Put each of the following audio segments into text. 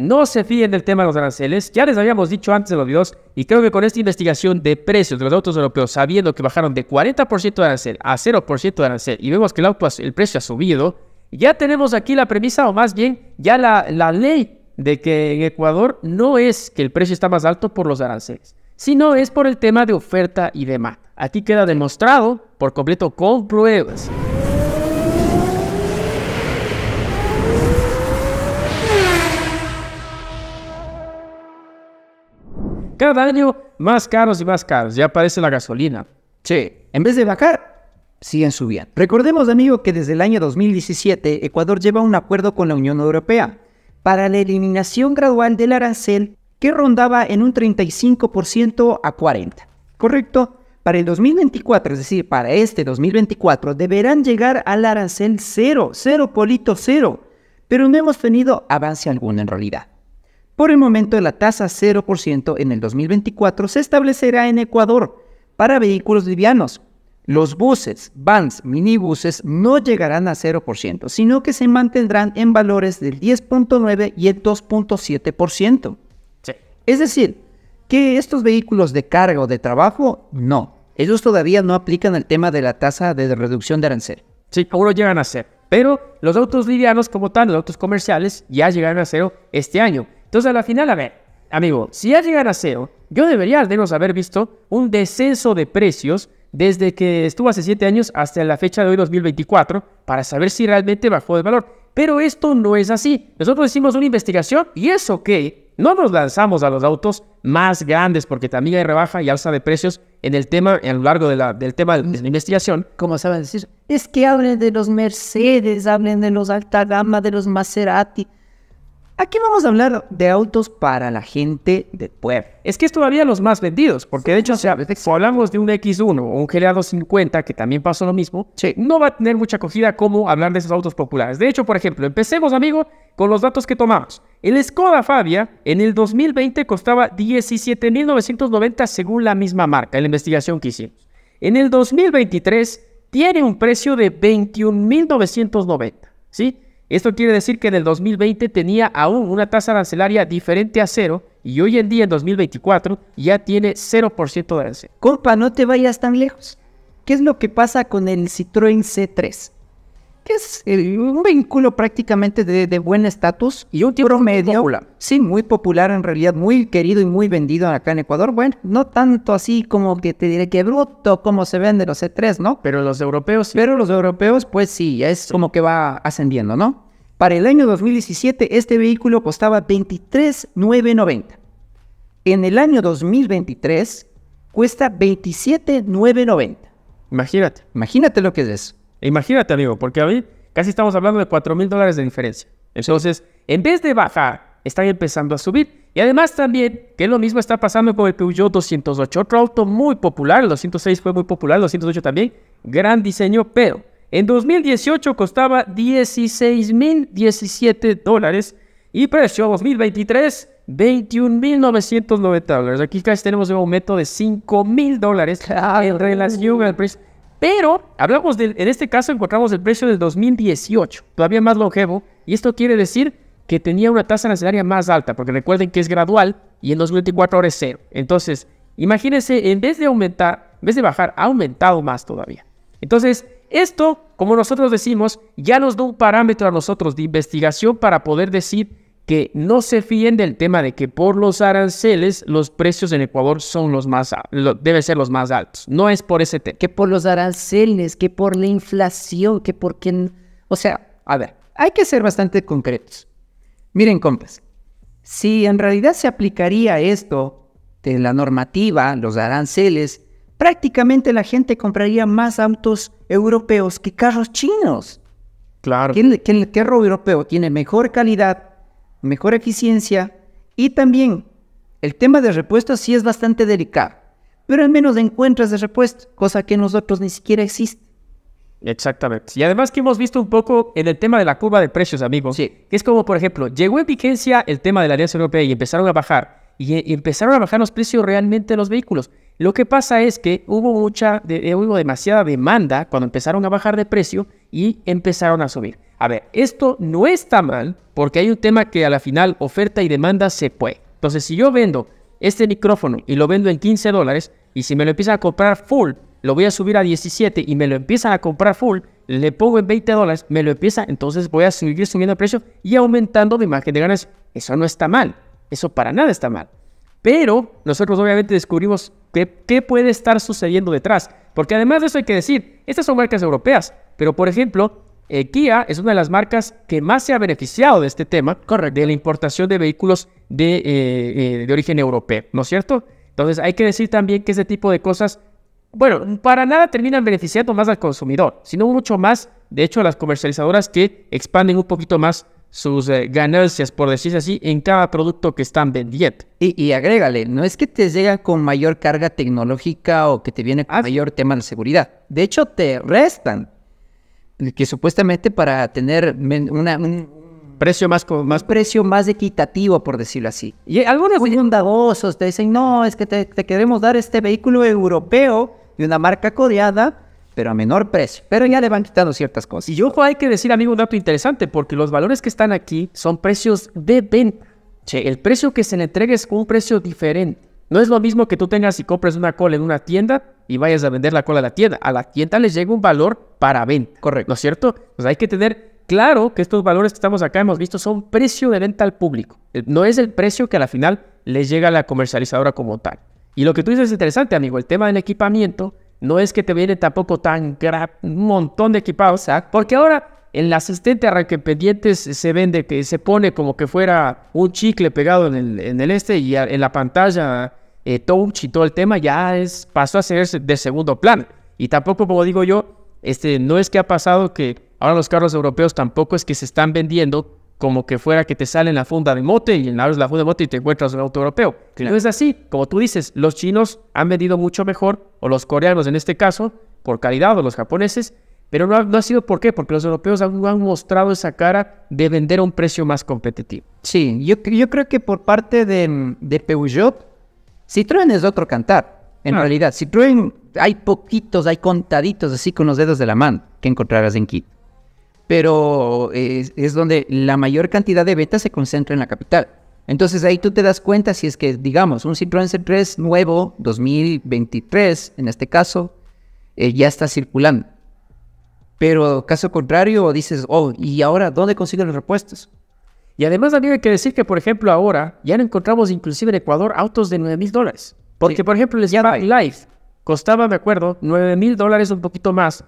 No se fíen del tema de los aranceles, ya les habíamos dicho antes de los videos, y creo que con esta investigación de precios de los autos europeos, sabiendo que bajaron de 40% de arancel a 0% de arancel, y vemos que el, auto, el precio ha subido, ya tenemos aquí la premisa, o más bien, ya la, la ley de que en Ecuador no es que el precio está más alto por los aranceles, sino es por el tema de oferta y demanda. Aquí queda demostrado por completo con pruebas. Cada año más caros y más caros. Ya aparece la gasolina. Che, En vez de bajar, siguen subiendo. Recordemos, amigo, que desde el año 2017 Ecuador lleva un acuerdo con la Unión Europea para la eliminación gradual del arancel que rondaba en un 35% a 40%. ¿Correcto? Para el 2024, es decir, para este 2024, deberán llegar al arancel cero, cero polito cero. Pero no hemos tenido avance alguno en realidad. Por el momento, la tasa 0% en el 2024 se establecerá en Ecuador para vehículos livianos. Los buses, vans, minibuses no llegarán a 0%, sino que se mantendrán en valores del 10.9 y el 2.7%. Sí. Es decir, que estos vehículos de carga o de trabajo, no. Ellos todavía no aplican el tema de la tasa de reducción de arancel. Sí, aún llegan a ser. Pero los autos livianos como tal, los autos comerciales, ya llegaron a cero este año. Entonces, a la final, a ver, amigo, si ya llegara a cero, yo debería al menos haber visto un descenso de precios desde que estuvo hace 7 años hasta la fecha de hoy 2024 para saber si realmente bajó el valor. Pero esto no es así. Nosotros hicimos una investigación y es ok. no nos lanzamos a los autos más grandes porque también hay rebaja y alza de precios en el tema, a lo largo del tema de la investigación. Como saben decir, es que hablen de los Mercedes, hablen de los alta gama, de los Maserati. Aquí vamos a hablar de autos para la gente de pueblo. Es que es todavía los más vendidos, porque de hecho, o sea, si hablamos de un X1 o un GLA 250, que también pasó lo mismo, no va a tener mucha acogida como hablar de esos autos populares. De hecho, por ejemplo, empecemos, amigo, con los datos que tomamos. El Skoda Fabia en el 2020 costaba 17.990 según la misma marca, en la investigación que hicimos. En el 2023 tiene un precio de 21.990, ¿sí? Esto quiere decir que en el 2020 tenía aún una tasa arancelaria diferente a cero y hoy en día en 2024 ya tiene 0% de arancel. Compa, no te vayas tan lejos. ¿Qué es lo que pasa con el Citroën C3? que es eh, un vehículo prácticamente de, buen estatus y un tipo medio Popular. Sí, muy popular en realidad, muy querido y muy vendido acá en Ecuador. Bueno, no tanto así como que te diré que bruto como se vende los E3, ¿no? Pero los europeos Pero los europeos, pues sí, es como que va ascendiendo, ¿no? Para el año 2017 este vehículo costaba 23.990. En el año 2023 cuesta 27.990. Imagínate. Imagínate lo que es eso. Imagínate, amigo, porque a mí casi estamos hablando de 4 mil dólares de diferencia. Entonces, en vez de bajar, están empezando a subir. Y además también, que lo mismo está pasando con el Peugeot 208, otro auto muy popular, el 206 fue muy popular, el 208 también, gran diseño, pero en 2018 costaba 16.017 dólares y precio 2023 21.990 dólares. Aquí casi tenemos un aumento de 5.000 dólares en relación al precio. Pero hablamos de en este caso encontramos el precio del 2018, todavía más longevo, y esto quiere decir que tenía una tasa necesaria más alta, porque recuerden que es gradual y en 2024 es cero. Entonces, imagínense, en vez de aumentar, en vez de bajar, ha aumentado más todavía. Entonces, esto, como nosotros decimos, ya nos da un parámetro a nosotros de investigación para poder decir que no se fíen del tema de que por los aranceles los precios en Ecuador son los más deben ser los más altos. No es por ese tema. Que por los aranceles, que por la inflación, que por quien, o sea, a ver, hay que ser bastante concretos. Miren, compas, si en realidad se aplicaría esto de la normativa, los aranceles, prácticamente la gente compraría más autos europeos que carros chinos. Claro. Que el carro europeo tiene mejor calidad, mejor eficiencia y también el tema de repuestos sí es bastante delicado, pero al menos encuentras de repuesto, cosa que nosotros ni siquiera existe. Exactamente. Y además que hemos visto un poco en el tema de la curva de precios, amigos. Sí. Es como, por ejemplo, llegó en vigencia el tema de la Alianza Europea y empezaron a bajar y, empezaron a bajar los precios realmente los vehículos. Lo que pasa es que hubo, mucha, eh, hubo demasiada demanda cuando empezaron a bajar de precio y empezaron a subir. A ver, esto no está mal porque hay un tema que a la final oferta y demanda se puede. Entonces, si yo vendo este micrófono y lo vendo en 15 dólares y si me lo empiezan a comprar full, lo voy a subir a 17 y me lo empiezan a comprar full, le pongo en 20 dólares, me lo empieza, entonces voy a seguir subiendo el precio y aumentando mi margen de ganancia. Eso no está mal. Eso para nada está mal. Pero nosotros obviamente descubrimos qué, puede estar sucediendo detrás. Porque además de eso hay que decir, estas son marcas europeas. Pero por ejemplo, eh, Kia es una de las marcas que más se ha beneficiado de este tema, Correcto. de la importación de vehículos de, eh, eh, de origen europeo, ¿no es cierto? Entonces hay que decir también que ese tipo de cosas, bueno, para nada terminan beneficiando más al consumidor, sino mucho más, de hecho, a las comercializadoras que expanden un poquito más sus eh, ganancias, por decirse así, en cada producto que están vendiendo. Y, y, agrégale, no es que te llega con mayor carga tecnológica o que te viene con ah, mayor tema de seguridad. De hecho, te restan. Que supuestamente para tener un precio más, más... precio más equitativo, por decirlo así. Y algunos muy bondadosos te dicen, no, es que te, queremos dar este vehículo europeo de una marca codiada pero a menor precio. Pero ya le van quitando ciertas cosas. Y ojo, hay que decir, amigo, un dato interesante, porque los valores que están aquí son precios de venta. Che, el precio que se le entrega es un precio diferente. No es lo mismo que tú tengas y compres una cola en una tienda y vayas a vender la cola a la tienda. A la tienda les llega un valor para venta. Correcto. ¿No es cierto? Pues hay que tener claro que estos valores que estamos acá hemos visto son precio de venta al público. Eh, no es el precio que a la final le llega a la comercializadora como tal. Y lo que tú dices es interesante, amigo. El tema del equipamiento no es que te viene tampoco tan un montón de equipados, porque ahora en el asistente pendientes se vende, que se pone como que fuera un chicle pegado en el, este y en la pantalla eh, touch y todo el tema ya es, pasó a ser de segundo plan. Y tampoco, como digo yo, este, no es que ha pasado que ahora los carros europeos tampoco es que se están vendiendo como que fuera que te sale en la funda de mote y en la funda de mote y te encuentras un auto europeo. No es así. Como tú dices, los chinos han vendido mucho mejor, o los coreanos en este caso, por calidad, o los japoneses, pero no ha, sido por qué, porque los europeos han mostrado esa cara de vender a un precio más competitivo. Sí, yo, yo creo que por parte de, de Peugeot, Citroën es otro cantar. En ah. realidad, Citroën hay poquitos, hay contaditos así con los dedos de la mano que encontrarás en Kit pero es, donde la mayor cantidad de ventas se concentra en la capital. Entonces ahí tú te das cuenta si es que, digamos, un Citroën C3 nuevo, 2023 en este caso, eh, ya está circulando. Pero caso contrario, dices, oh, ¿y ahora dónde consiguen los repuestos? Y además también hay que decir que, por ejemplo, ahora ya no encontramos inclusive en Ecuador autos de 9 mil dólares. Porque, por ejemplo, el Spark Life costaba, me acuerdo, 9 mil dólares un poquito más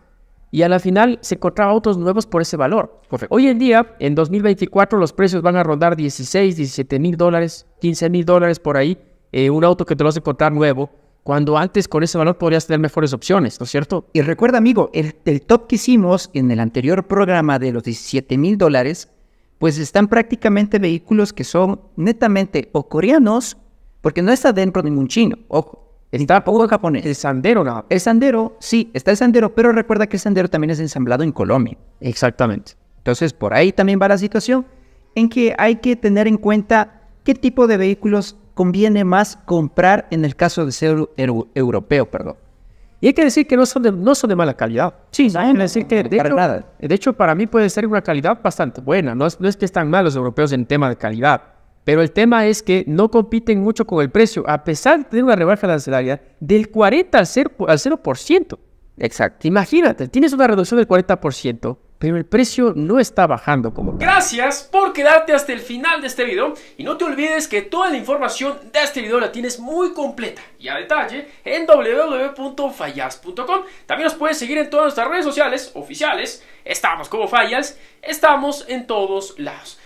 y a la final se encontraba autos nuevos por ese valor. Hoy en día, en 2024, los precios van a rondar 16, 17 mil dólares, 15 mil dólares por ahí, eh, un auto que te lo vas a encontrar nuevo, cuando antes con ese valor podrías tener mejores opciones, ¿no es cierto? Y recuerda, amigo, el, el top que hicimos en el anterior programa de los 17 mil dólares, pues están prácticamente vehículos que son netamente o coreanos, porque no está dentro de ningún chino, ojo, Está poco japonés. El sandero, El sandero, sí, está el sandero, pero recuerda que el sandero también es ensamblado en Colombia. Exactamente. Entonces, por ahí también va la situación en que hay que tener en cuenta qué tipo de vehículos conviene más comprar en el caso de ser europeo, perdón. Y hay que decir que no son de, no son de mala calidad. Sí, hay que decir que de hecho, nada. de hecho, para mí puede ser una calidad bastante buena. No es, no es que están malos los europeos en tema de calidad pero el tema es que no compiten mucho con el precio, a pesar de tener una rebaja arancelaria del 40 al 0%. Al 0%. Exacto. Imagínate, tienes una reducción del 40%, pero el precio no está bajando como... Gracias por quedarte hasta el final de este video y no te olvides que toda la información de este video la tienes muy completa y a detalle en www.fallas.com. También nos puedes seguir en todas nuestras redes sociales oficiales. Estamos como Fallas, estamos en todos lados.